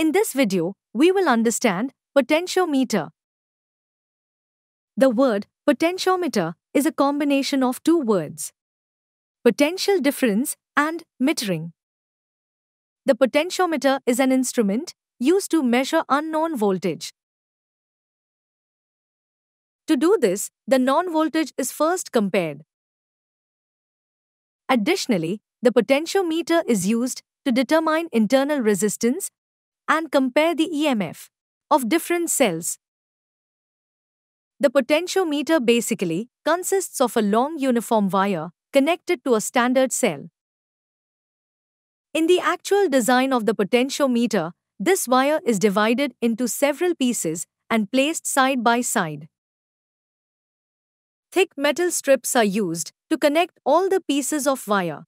In this video, we will understand potentiometer. The word potentiometer is a combination of two words, potential difference and metering. The potentiometer is an instrument used to measure unknown voltage. To do this, the non-voltage is first compared. Additionally, the potentiometer is used to determine internal resistance and compare the EMF of different cells. The potentiometer basically consists of a long uniform wire connected to a standard cell. In the actual design of the potentiometer, this wire is divided into several pieces and placed side by side. Thick metal strips are used to connect all the pieces of wire.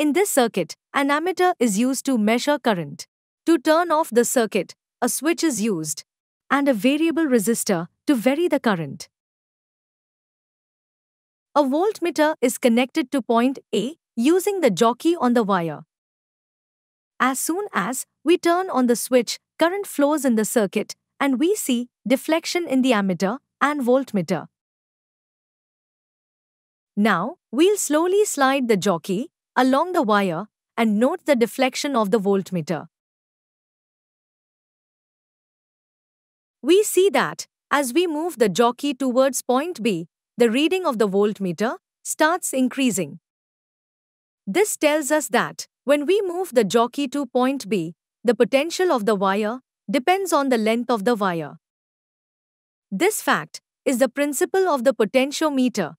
In this circuit, an ammeter is used to measure current. To turn off the circuit, a switch is used, and a variable resistor to vary the current. A voltmeter is connected to point A using the jockey on the wire. As soon as we turn on the switch, current flows in the circuit and we see deflection in the ammeter and voltmeter. Now, we'll slowly slide the jockey along the wire and note the deflection of the voltmeter. We see that, as we move the jockey towards point B, the reading of the voltmeter starts increasing. This tells us that, when we move the jockey to point B, the potential of the wire depends on the length of the wire. This fact is the principle of the potentiometer,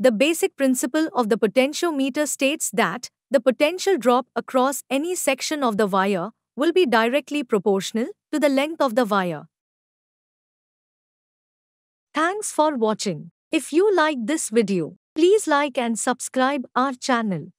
The basic principle of the potentiometer states that the potential drop across any section of the wire will be directly proportional to the length of the wire. Thanks for watching. If you like this video, please like and subscribe our channel.